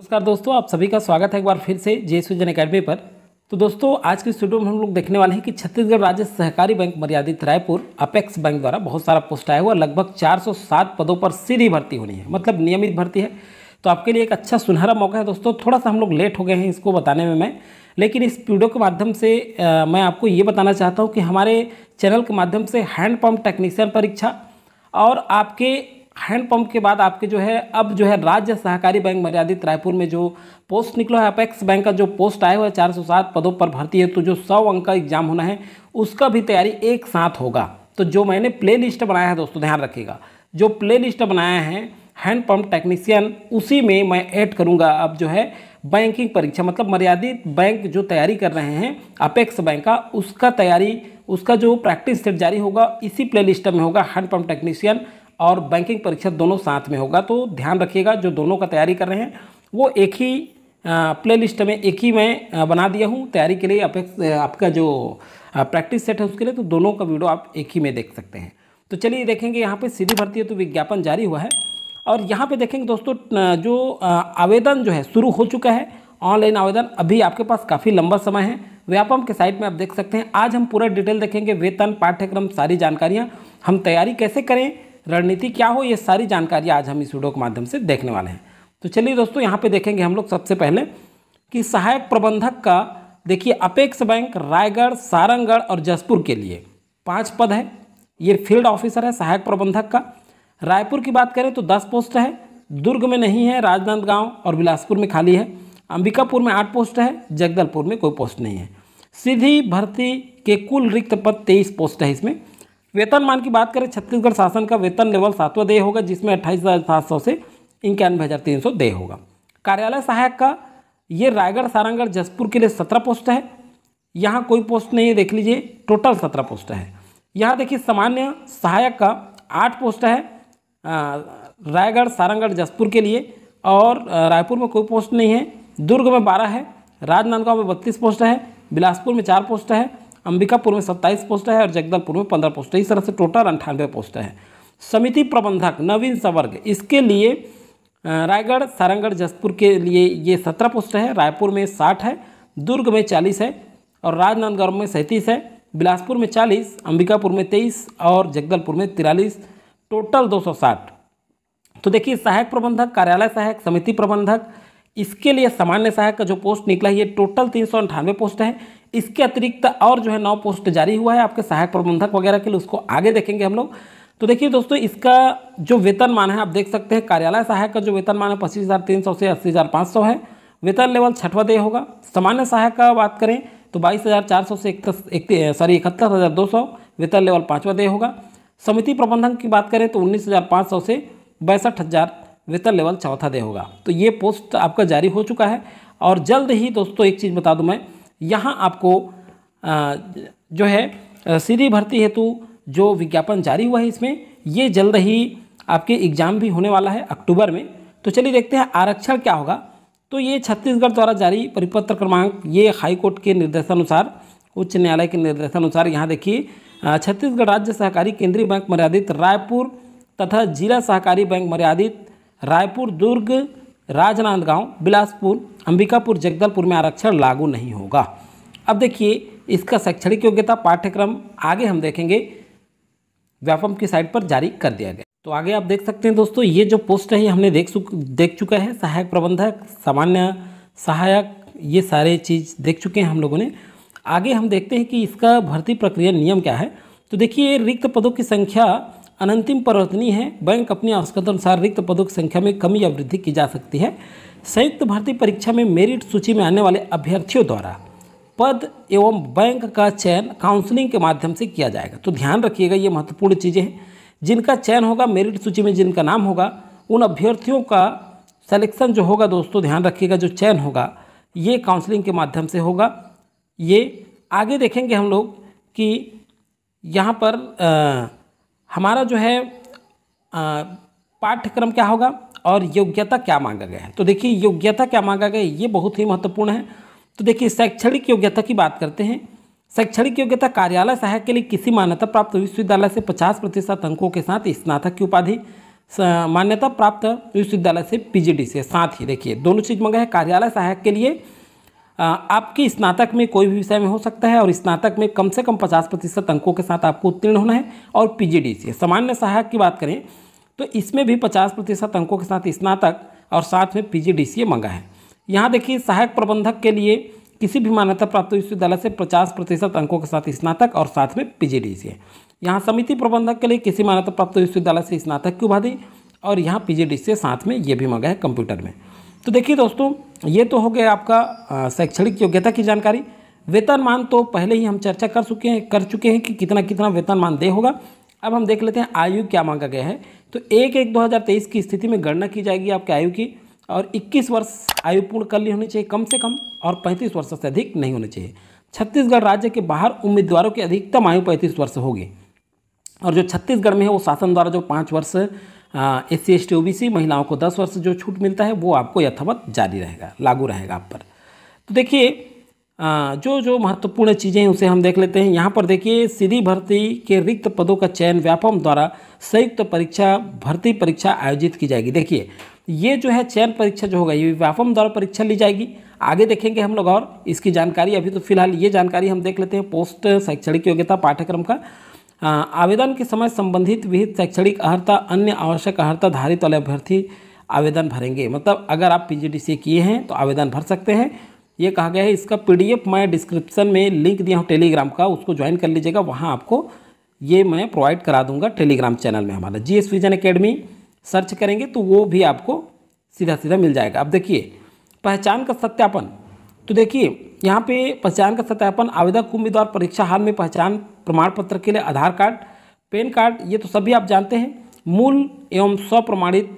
नमस्कार दोस्तों आप सभी का स्वागत है एक बार फिर से जे जन अकेडमी पर तो दोस्तों आज के स्टूडियो में हम लोग देखने वाले हैं कि छत्तीसगढ़ राज्य सहकारी बैंक मर्यादित रायपुर अपेक्स बैंक द्वारा बहुत सारा पोस्ट आया हुआ लगभग 407 पदों पर सीधी भर्ती होनी है मतलब नियमित भर्ती है तो आपके लिए एक अच्छा सुनहरा मौका है दोस्तों थोड़ा सा हम लोग लेट हो गए हैं इसको बताने में मैं लेकिन इस वीडियो के माध्यम से आ, मैं आपको ये बताना चाहता हूँ कि हमारे चैनल के माध्यम से हैंडपम्प टेक्नीशियन परीक्षा और आपके हैंडपम्प के बाद आपके जो है अब जो है राज्य सहकारी बैंक मर्यादित रायपुर में जो पोस्ट निकला है अपेक्स बैंक का जो पोस्ट आया हुआ है चार सौ सात पदों पर भर्ती है तो जो सौ अंक का एग्जाम होना है उसका भी तैयारी एक साथ होगा तो जो मैंने प्ले लिस्ट बनाया है दोस्तों ध्यान रखिएगा जो प्ले लिस्ट बनाया है हैंडपम्प टेक्नीशियन उसी में मैं ऐड करूँगा अब जो है बैंकिंग परीक्षा मतलब मर्यादित बैंक जो तैयारी कर रहे हैं अपेक्स बैंक का उसका तैयारी उसका जो प्रैक्टिस सेट जारी होगा इसी प्लेलिस्ट में होगा हैंडपम्प टेक्नीशियन और बैंकिंग परीक्षा दोनों साथ में होगा तो ध्यान रखिएगा जो दोनों का तैयारी कर रहे हैं वो एक ही प्लेलिस्ट में एक ही मैं बना दिया हूँ तैयारी के लिए आपका जो प्रैक्टिस सेट है उसके लिए तो दोनों का वीडियो आप एक ही में देख सकते हैं तो चलिए देखेंगे यहाँ पर सीधी भर्ती है तो विज्ञापन जारी हुआ है और यहाँ पे देखेंगे दोस्तों जो आवेदन जो है शुरू हो चुका है ऑनलाइन आवेदन अभी आपके पास काफ़ी लंबा समय है व्यापम के साइट में आप देख सकते हैं आज हम पूरा डिटेल देखेंगे वेतन पाठ्यक्रम सारी जानकारियाँ हम तैयारी कैसे करें रणनीति क्या हो ये सारी जानकारी आज हम इस वीडियो के माध्यम से देखने वाले हैं तो चलिए दोस्तों यहाँ पे देखेंगे हम लोग सबसे पहले कि सहायक प्रबंधक का देखिए अपेक्स बैंक रायगढ़ सारंगढ़ और जसपुर के लिए पाँच पद है ये फील्ड ऑफिसर है सहायक प्रबंधक का रायपुर की बात करें तो दस पोस्ट है दुर्ग में नहीं है राजनांदगांव और बिलासपुर में खाली है अंबिकापुर में आठ पोस्ट है जगदलपुर में कोई पोस्ट नहीं है सीधी भर्ती के कुल रिक्त पद तेईस पोस्ट है इसमें वेतन मान की बात करें छत्तीसगढ़ शासन का वेतन लेवल सातवां देय होगा जिसमें अट्ठाईस हज़ार सात सौ से इक्यानवे हज़ार तीन सौ देय होगा कार्यालय सहायक का ये रायगढ़ सारंगढ़ जसपुर के लिए सत्रह पोस्ट है यहाँ कोई पोस्ट नहीं है देख लीजिए टोटल सत्रह पोस्ट है यहाँ देखिए सामान्य सहायक का आठ पोस्ट है रायगढ़ सारंगढ़ जसपुर के लिए और रायपुर में कोई पोस्ट नहीं है दुर्ग में बारह है राजनांदगांव में बत्तीस पोस्ट है बिलासपुर में चार पोस्ट है अंबिकापुर में सत्ताईस पोस्ट है और जगदलपुर में पंद्रह पोस्ट है इस तरह से टोटल अंठानवे पोस्ट है समिति प्रबंधक नवीन सवर्ग इसके लिए रायगढ़ सारंगढ़ जसपुर के लिए ये सत्रह पोस्ट है रायपुर में साठ है दुर्ग में चालीस है और राजनांदगांव में सैंतीस है बिलासपुर में चालीस अंबिकापुर में तेईस और जगदलपुर में तिरालीस टोटल दो सौ साठ तो देखिए सहायक प्रबंधक कार्यालय सहायक समिति प्रबंधक इसके लिए सामान्य सहायक का जो पोस्ट निकला है ये टोटल तीन सौ अंठानवे पोस्ट है इसके अतिरिक्त और जो है नौ पोस्ट जारी हुआ है आपके सहायक प्रबंधक वगैरह के लिए उसको आगे देखेंगे हम लोग तो देखिए दोस्तों इसका जो वेतनमान है आप देख सकते हैं कार्यालय सहायक का जो वेतनमान है पच्चीस हज़ार तीन सौ से अस्सी हज़ार पाँच सौ है वेतन लेवल छठवा दे होगा सामान्य सहायक का बात करें तो बाईस हज़ार चार सौ से इकतीस सॉरी इकहत्तर हज़ार दो सौ वेतन लेवल पाँचवा दे होगा समिति प्रबंधन की बात करें तो उन्नीस हज़ार पाँच सौ से बैंसठ हज़ार वेतन लेवल चौथा दे होगा तो ये पोस्ट आपका जारी हो चुका है और जल्द ही दोस्तों एक चीज़ बता दूं मैं यहाँ आपको जो है सीधी भर्ती हेतु जो विज्ञापन जारी हुआ है इसमें ये जल्द ही आपके एग्ज़ाम भी होने वाला है अक्टूबर में तो चलिए देखते हैं आरक्षण क्या होगा तो ये छत्तीसगढ़ द्वारा जारी परिपत्र क्रमांक ये हाईकोर्ट के निर्देशानुसार उच्च न्यायालय के निर्देशानुसार यहाँ देखिए छत्तीसगढ़ राज्य सहकारी केंद्रीय बैंक मर्यादित रायपुर तथा जिला सहकारी बैंक मर्यादित रायपुर दुर्ग राजनांदगांव बिलासपुर अंबिकापुर जगदलपुर में आरक्षण लागू नहीं होगा अब देखिए इसका शैक्षणिक योग्यता पाठ्यक्रम आगे हम देखेंगे व्यापम की साइट पर जारी कर दिया गया तो आगे आप देख सकते हैं दोस्तों ये जो पोस्ट है हमने देख देख चुका है सहायक प्रबंधक सामान्य सहायक ये सारे चीज़ देख चुके हैं हम लोगों ने आगे हम देखते हैं कि इसका भर्ती प्रक्रिया नियम क्या है तो देखिए रिक्त पदों की संख्या अनंतिम परिवर्तनीय है बैंक अपनी आवश्यकता अनुसार रिक्त पदों की संख्या में कमी या वृद्धि की जा सकती है संयुक्त भर्ती परीक्षा में मेरिट सूची में आने वाले अभ्यर्थियों द्वारा पद एवं बैंक का चयन काउंसलिंग के माध्यम से किया जाएगा तो ध्यान रखिएगा ये महत्वपूर्ण चीज़ें हैं जिनका चयन होगा मेरिट सूची में जिनका नाम होगा उन अभ्यर्थियों का सेलेक्शन जो होगा दोस्तों ध्यान रखिएगा जो चयन होगा ये काउंसलिंग के माध्यम से होगा ये आगे देखेंगे हम लोग कि यहाँ पर आ, हमारा जो है पाठ्यक्रम क्या होगा और योग्यता क्या मांगा गया है तो देखिए योग्यता क्या मांगा गया ये बहुत ही महत्वपूर्ण है तो देखिए शैक्षणिक योग्यता की बात करते हैं शैक्षणिक योग्यता कार्यालय सहायक के लिए किसी मान्यता प्राप्त विश्वविद्यालय से पचास प्रतिशत अंकों के साथ स्नातक की उपाधि मान्यता प्राप्त विश्वविद्यालय से पीजीडी से साथ ही देखिए दोनों चीज़ मांगा है कार्यालय सहायक के लिए आपके स्नातक में कोई भी विषय में हो सकता है और स्नातक में कम से कम पचास प्रतिशत अंकों के साथ आपको उत्तीर्ण होना है और सी सामान्य सहायक की बात करें तो इसमें भी पचास प्रतिशत अंकों के साथ स्नातक और साथ में पीजीडीसीए मंगा है यहाँ देखिए सहायक प्रबंधक के लिए किसी भी मान्यता प्राप्त विश्वविद्यालय से पचास प्रतिशत अंकों के साथ स्नातक और साथ में है यहाँ समिति प्रबंधक के लिए किसी मान्यता प्राप्त विश्वविद्यालय से स्नातक की उपाधि और यहाँ सी साथ में ये भी मंगा है कंप्यूटर में तो देखिए दोस्तों ये तो हो गया आपका शैक्षणिक योग्यता की जानकारी वेतनमान तो पहले ही हम चर्चा कर चुके हैं कर चुके हैं कि कितना कितना वेतनमान दे होगा अब हम देख लेते हैं आयु क्या मांगा गया है तो एक एक 2023 की स्थिति में गणना की जाएगी आपके आयु की और 21 वर्ष आयु पूर्ण कर ली होनी चाहिए कम से कम और 35 वर्ष से अधिक नहीं होने चाहिए छत्तीसगढ़ राज्य के बाहर उम्मीदवारों की अधिकतम आयु पैंतीस वर्ष होगी और जो छत्तीसगढ़ में है वो शासन द्वारा जो पाँच वर्ष S C S T O B C महिलाओं को दस वर्ष जो छूट मिलता है वो आपको यथावत जारी रहेगा लागू रहेगा आप पर तो देखिए जो जो महत्वपूर्ण चीज़ें हैं उसे हम देख लेते हैं यहाँ पर देखिए सीधी भर्ती के रिक्त पदों का चयन व्यापम द्वारा संयुक्त परीक्षा भर्ती परीक्षा आयोजित की जाएगी देखिए ये जो है चयन परीक्षा जो होगा ये व्यापम द्वारा परीक्षा ली जाएगी आगे देखेंगे हम लोग और इसकी जानकारी अभी तो फिलहाल ये जानकारी हम देख लेते हैं पोस्ट शैक्षणिक योग्यता पाठ्यक्रम का आवेदन के समय संबंधित विहित शैक्षणिक अर्ता अन्य आवश्यक अर्ता धारित वाले अभ्यर्थी आवेदन भरेंगे मतलब अगर आप पीजीडीसीए किए हैं तो आवेदन भर सकते हैं ये कहा गया है इसका पीडीएफ मैं डिस्क्रिप्शन में लिंक दिया हूँ टेलीग्राम का उसको ज्वाइन कर लीजिएगा वहाँ आपको ये मैं प्रोवाइड करा दूंगा टेलीग्राम चैनल में हमारा G S vision academy search करेंगे तो वो भी आपको सीधा सीधा मिल जाएगा अब देखिए पहचान का सत्यापन तो देखिए यहाँ पे पहचान का सत्यापन आवेदक उम्मीदवार परीक्षा हाल में पहचान प्रमाण पत्र के लिए आधार कार्ड पैन कार्ड ये तो सभी आप जानते हैं मूल एवं स्वप्रमाणित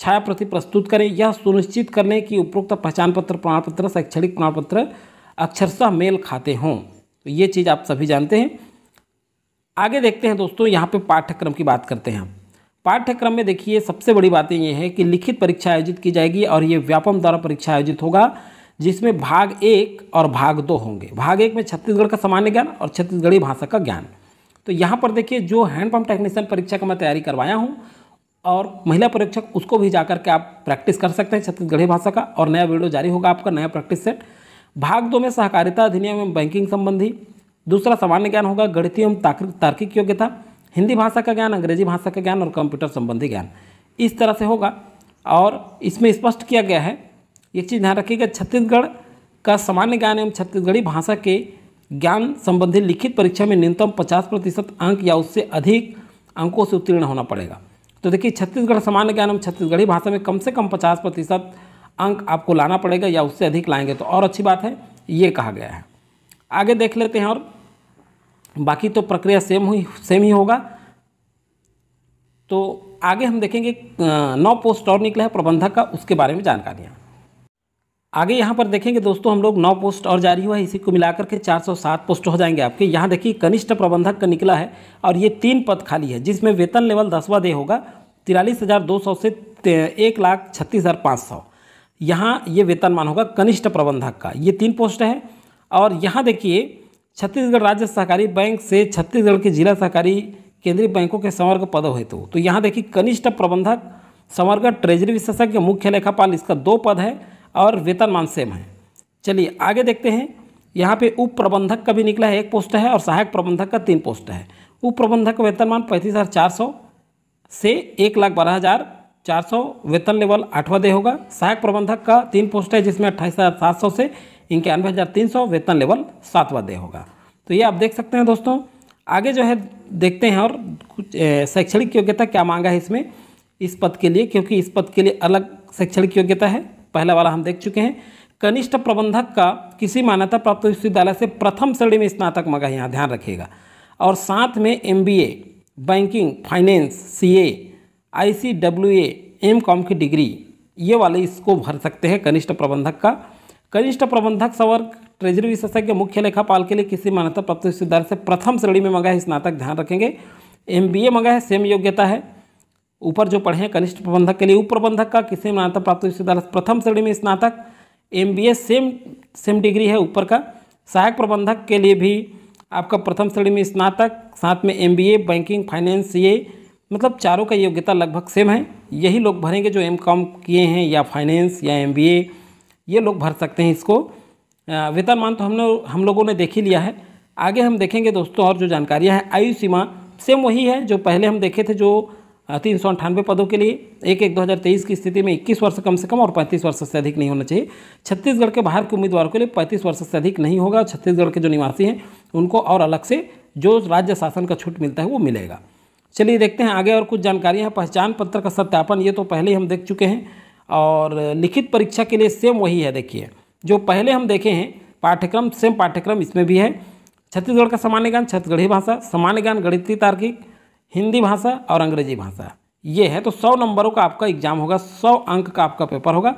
छाया प्रति प्रस्तुत करें यह सुनिश्चित करने की उपरोक्त पहचान पत्र प्रमाण पत्र शैक्षणिक प्रमाण पत्र अक्षरशाह मेल खाते हों तो ये चीज़ आप सभी जानते हैं आगे देखते हैं दोस्तों यहाँ पे पाठ्यक्रम की बात करते हैं हम पाठ्यक्रम में देखिए सबसे बड़ी बातें ये है कि लिखित परीक्षा आयोजित की जाएगी और ये व्यापम द्वारा परीक्षा आयोजित होगा जिसमें भाग एक और भाग दो होंगे भाग एक में छत्तीसगढ़ का सामान्य ज्ञान और छत्तीसगढ़ी भाषा का ज्ञान तो यहाँ पर देखिए जो हैंडपम्प टेक्नीशियन परीक्षा का मैं तैयारी करवाया हूँ और महिला परीक्षक उसको भी जा के आप प्रैक्टिस कर सकते हैं छत्तीसगढ़ी भाषा का और नया वीडियो जारी होगा आपका नया प्रैक्टिस सेट भाग दो में सहकारिता अधिनियम एवं बैंकिंग संबंधी दूसरा सामान्य ज्ञान होगा गणितीय एवं तार्किक योग्यता हिंदी भाषा का ज्ञान अंग्रेजी भाषा का ज्ञान और कंप्यूटर संबंधी ज्ञान इस तरह से होगा और इसमें स्पष्ट किया गया है एक चीज़ ध्यान रखिएगा छत्तीसगढ़ का सामान्य ज्ञान एवं छत्तीसगढ़ी भाषा के ज्ञान संबंधी लिखित परीक्षा में न्यूनतम पचास प्रतिशत अंक या उससे अधिक अंकों से उत्तीर्ण होना पड़ेगा तो देखिए छत्तीसगढ़ सामान्य ज्ञान एवं छत्तीसगढ़ी भाषा में कम से कम पचास प्रतिशत अंक आपको लाना पड़ेगा या उससे अधिक लाएंगे तो और अच्छी बात है ये कहा गया है आगे देख लेते हैं और बाकी तो प्रक्रिया सेम हुई सेम ही होगा तो आगे हम देखेंगे नौ पोस्ट और निकला है प्रबंधक का उसके बारे में जानकारियाँ आगे यहाँ पर देखेंगे दोस्तों हम लोग नौ पोस्ट और जारी हुआ है इसी को मिलाकर के 407 पोस्ट हो जाएंगे आपके यहाँ देखिए कनिष्ठ प्रबंधक का निकला है और ये तीन पद खाली है जिसमें वेतन लेवल दसवा दे होगा तिरालीस हज़ार दो सौ से एक लाख छत्तीस हज़ार पाँच सौ यहाँ ये वेतनमान होगा कनिष्ठ प्रबंधक का ये तीन पोस्ट है और यहाँ देखिए छत्तीसगढ़ राज्य सहकारी बैंक से छत्तीसगढ़ के जिला सहकारी केंद्रीय बैंकों के संवर्ग पद हेतु तो, तो यहाँ देखिए कनिष्ठ प्रबंधक संवर्ग ट्रेजरी विशेषज्ञ मुख्य लेखापाल इसका दो पद है और वेतनमान सेम है चलिए आगे देखते हैं यहाँ पे उप प्रबंधक का भी निकला है एक पोस्ट है और सहायक प्रबंधक का तीन पोस्ट है उप प्रबंधक का वेतनमान पैंतीस हज़ार चार सौ से एक लाख बारह हज़ार चार सौ वेतन लेवल आठवा दे होगा सहायक प्रबंधक का तीन पोस्ट है जिसमें अट्ठाईस हज़ार सात सौ से इक्यानवे हज़ार तीन सौ वेतन लेवल सातवा दे होगा तो ये आप देख सकते हैं दोस्तों आगे जो है देखते हैं और कुछ शैक्षणिक योग्यता क्या मांगा है इसमें इस पद के लिए क्योंकि इस पद के लिए अलग शैक्षणिक योग्यता है पहला वाला हम देख चुके हैं कनिष्ठ प्रबंधक का किसी मान्यता प्राप्त विश्वविद्यालय से प्रथम श्रेणी में स्नातक मगा यहाँ ध्यान रखिएगा और साथ में M banking finance C A I C W M com की डिग्री ये वाले इसको भर सकते हैं कनिष्ठ प्रबंधक का कनिष्ठ प्रबंधक सवर्ग ट्रेजरी विशेषज्ञ मुख्य लेखापाल के लिए किसी मान्यता प्राप्त विश्वविद्यालय से प्रथम श्रेणी में मंगा है स्नातक ध्यान रखेंगे एम बी ए मंगा है सेम योग्यता है ऊपर जो पढ़े हैं कनिष्ठ प्रबंधक के लिए उप प्रबंधक का किसे मान्यता प्राप्त विश्वविद्यालय प्रथम श्रेणी में स्नातक एम सेम सेम डिग्री है ऊपर का सहायक प्रबंधक के लिए भी आपका प्रथम श्रेणी में स्नातक साथ में एम बैंकिंग फाइनेंस ये मतलब चारों का योग्यता लगभग सेम है यही लोग भरेंगे जो एम कॉम किए हैं या फाइनेंस या एम ये लोग भर सकते हैं इसको मान तो हम लोग हम लोगों ने देख ही लिया है आगे हम देखेंगे दोस्तों और जो जानकारियाँ हैं आयु सीमा सेम वही है जो पहले हम देखे थे जो तीन सौ अंठानवे पदों के लिए एक एक 2023 की स्थिति में 21 वर्ष कम से कम और 35 वर्ष से अधिक नहीं होना चाहिए छत्तीसगढ़ के बाहर के उम्मीदवारों के लिए 35 वर्ष से अधिक नहीं होगा छत्तीसगढ़ के जो निवासी हैं उनको और अलग से जो राज्य शासन का छूट मिलता है वो मिलेगा चलिए देखते हैं आगे और कुछ जानकारियाँ है पहचान पत्र का सत्यापन ये तो पहले ही हम देख चुके हैं और लिखित परीक्षा के लिए सेम वही है देखिए जो पहले हम देखे हैं पाठ्यक्रम सेम पाठ्यक्रम इसमें भी है छत्तीसगढ़ का सामान्य ज्ञान छत्तीसगढ़ी भाषा सामान्य ज्ञान गणितीय तार्किक हिंदी भाषा और अंग्रेजी भाषा ये है तो सौ नंबरों का आपका एग्जाम होगा सौ अंक का आपका पेपर होगा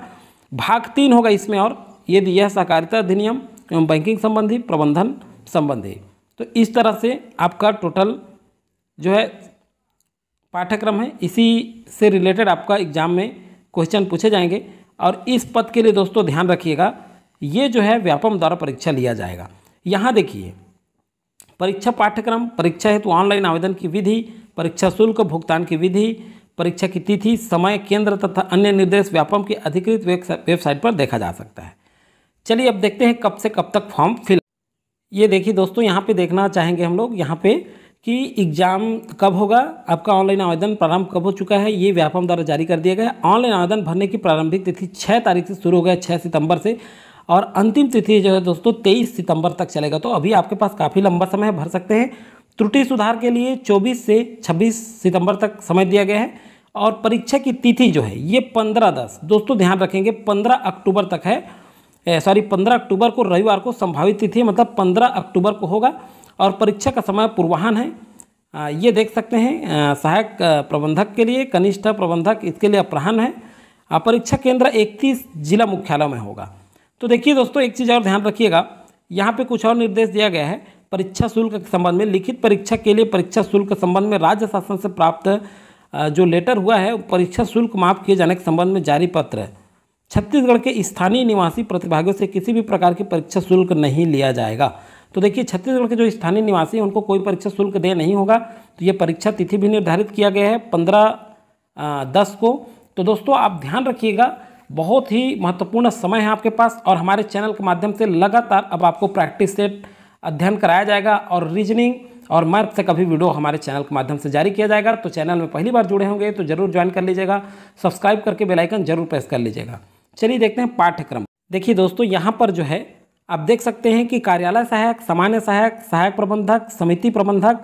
भाग तीन होगा इसमें और यदि यह सहकारिता अधिनियम एवं बैंकिंग संबंधी प्रबंधन संबंधी तो इस तरह से आपका टोटल जो है पाठ्यक्रम है इसी से रिलेटेड आपका एग्जाम में क्वेश्चन पूछे जाएंगे और इस पद के लिए दोस्तों ध्यान रखिएगा ये जो है व्यापम द्वारा परीक्षा लिया जाएगा यहाँ देखिए परीक्षा पाठ्यक्रम परीक्षा हेतु ऑनलाइन आवेदन की विधि परीक्षा शुल्क भुगतान की विधि परीक्षा की तिथि समय केंद्र तथा अन्य निर्देश व्यापम की अधिकृत वेबसाइट पर देखा जा सकता है चलिए अब देखते हैं कब से कब तक फॉर्म फिल ये देखिए दोस्तों यहाँ पे देखना चाहेंगे हम लोग यहाँ पे कि एग्ज़ाम कब होगा आपका ऑनलाइन आवेदन प्रारंभ कब हो चुका है ये व्यापम द्वारा जारी कर दिया गया ऑनलाइन आवेदन भरने की प्रारंभिक तिथि छः तारीख से शुरू हो गया छः सितंबर से और अंतिम तिथि जो है दोस्तों तेईस सितंबर तक चलेगा तो अभी आपके पास काफ़ी लंबा समय भर सकते हैं त्रुटि सुधार के लिए 24 से 26 सितंबर तक समय दिया गया है और परीक्षा की तिथि जो है ये 15 दस दोस्तों ध्यान रखेंगे 15 अक्टूबर तक है सॉरी 15 अक्टूबर को रविवार को संभावित तिथि मतलब 15 अक्टूबर को होगा और परीक्षा का समय पूर्वाहन है आ, ये देख सकते हैं सहायक प्रबंधक के लिए कनिष्ठ प्रबंधक इसके लिए अपराहन है परीक्षा केंद्र इकतीस जिला मुख्यालय में होगा तो देखिए दोस्तों एक चीज़ और ध्यान रखिएगा यहाँ पर कुछ और निर्देश दिया गया है परीक्षा शुल्क के संबंध में लिखित परीक्षा के लिए परीक्षा शुल्क के संबंध में राज्य शासन से प्राप्त जो लेटर हुआ है परीक्षा शुल्क माफ किए जाने के संबंध में जारी पत्र छत्तीसगढ़ के स्थानीय निवासी प्रतिभागियों से किसी भी प्रकार की परीक्षा शुल्क नहीं लिया जाएगा तो देखिए छत्तीसगढ़ के जो स्थानीय निवासी हैं उनको कोई परीक्षा शुल्क दे नहीं होगा तो ये परीक्षा तिथि भी निर्धारित किया गया है पंद्रह दस को तो दोस्तों आप ध्यान रखिएगा बहुत ही महत्वपूर्ण समय है आपके पास और हमारे चैनल के माध्यम से लगातार अब आपको प्रैक्टिस सेट अध्ययन कराया जाएगा और रीजनिंग और मैथ से कभी वीडियो हमारे चैनल के माध्यम से जारी किया जाएगा तो चैनल में पहली बार जुड़े होंगे तो जरूर ज्वाइन कर लीजिएगा सब्सक्राइब करके बेलाइकन जरूर प्रेस कर लीजिएगा चलिए देखते हैं पाठ्यक्रम देखिए दोस्तों यहाँ पर जो है आप देख सकते हैं कि कार्यालय सहायक सामान्य सहायक सहायक प्रबंधक समिति प्रबंधक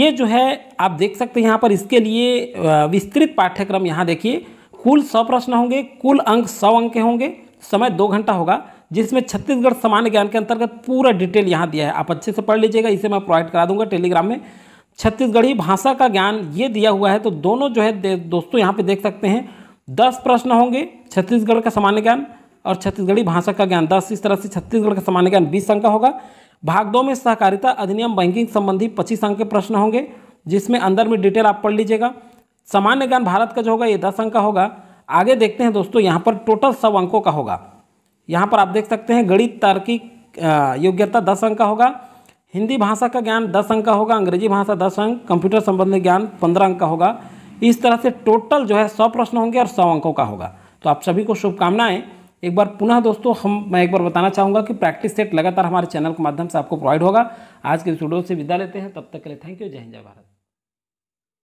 ये जो है आप देख सकते हैं यहाँ पर इसके लिए विस्तृत पाठ्यक्रम यहाँ देखिए कुल सौ प्रश्न होंगे कुल अंक सौ अंक के होंगे समय दो घंटा होगा जिसमें छत्तीसगढ़ सामान्य ज्ञान के अंतर्गत पूरा डिटेल यहाँ दिया है आप अच्छे से पढ़ लीजिएगा इसे मैं प्रोवाइड करा दूंगा टेलीग्राम में छत्तीसगढ़ी भाषा का ज्ञान ये दिया हुआ है तो दोनों जो है दोस्तों यहाँ पे देख सकते हैं दस प्रश्न होंगे छत्तीसगढ़ का सामान्य ज्ञान और छत्तीसगढ़ी भाषा का ज्ञान दस इस तरह से छत्तीसगढ़ का सामान्य ज्ञान बीस अंक का होगा भाग दो में सहकारिता अधिनियम बैंकिंग संबंधी पच्चीस अंक के प्रश्न होंगे जिसमें अंदर में डिटेल आप पढ़ लीजिएगा सामान्य ज्ञान भारत का जो होगा ये दस अंक का होगा आगे देखते हैं दोस्तों यहाँ पर टोटल सब अंकों का होगा यहाँ पर आप देख सकते हैं गणित तार्किक योग्यता दस अंक का होगा हिंदी भाषा का ज्ञान दस अंक का होगा अंग्रेजी भाषा दस अंक कंप्यूटर संबंधी ज्ञान पंद्रह अंक का होगा इस तरह से टोटल जो है सौ प्रश्न होंगे और सौ अंकों का होगा तो आप सभी को शुभकामनाएं एक बार पुनः दोस्तों हम मैं एक बार बताना चाहूँगा कि प्रैक्टिस सेट लगातार हमारे चैनल के माध्यम से आपको प्रोवाइड होगा आज के इस वीडियो से विदा लेते हैं तब तक के लिए थैंक यू जय हिंद जय भारत